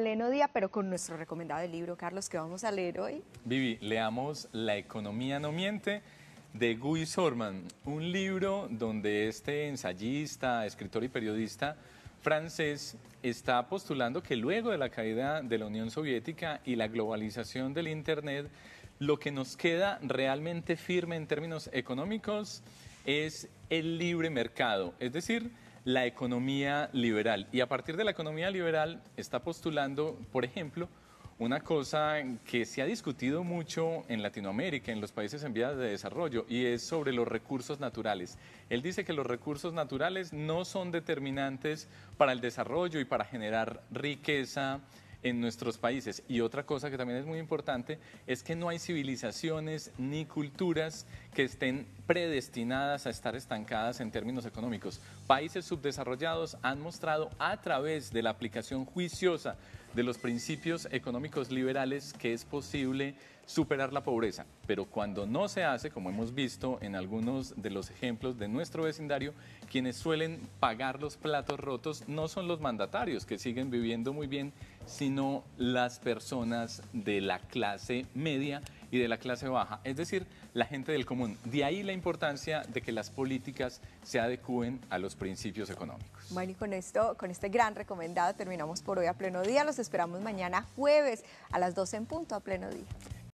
pleno día, pero con nuestro recomendado del libro, Carlos, que vamos a leer hoy. Vivi, leamos La economía no miente de Guy Sorman, un libro donde este ensayista, escritor y periodista francés está postulando que luego de la caída de la Unión Soviética y la globalización del Internet, lo que nos queda realmente firme en términos económicos es el libre mercado, es decir, la economía liberal. Y a partir de la economía liberal está postulando, por ejemplo, una cosa que se ha discutido mucho en Latinoamérica, en los países en vías de desarrollo, y es sobre los recursos naturales. Él dice que los recursos naturales no son determinantes para el desarrollo y para generar riqueza en nuestros países. Y otra cosa que también es muy importante es que no hay civilizaciones ni culturas que estén predestinadas a estar estancadas en términos económicos. Países subdesarrollados han mostrado a través de la aplicación juiciosa de los principios económicos liberales que es posible superar la pobreza, pero cuando no se hace, como hemos visto en algunos de los ejemplos de nuestro vecindario, quienes suelen pagar los platos rotos no son los mandatarios que siguen viviendo muy bien, sino las personas de la clase media y de la clase baja, es decir, la gente del común. De ahí la importancia de que las políticas se adecúen a los principios económicos. Bueno, y con esto, con este gran recomendado terminamos por hoy a pleno día. Los esperamos mañana jueves a las 12 en punto a pleno día.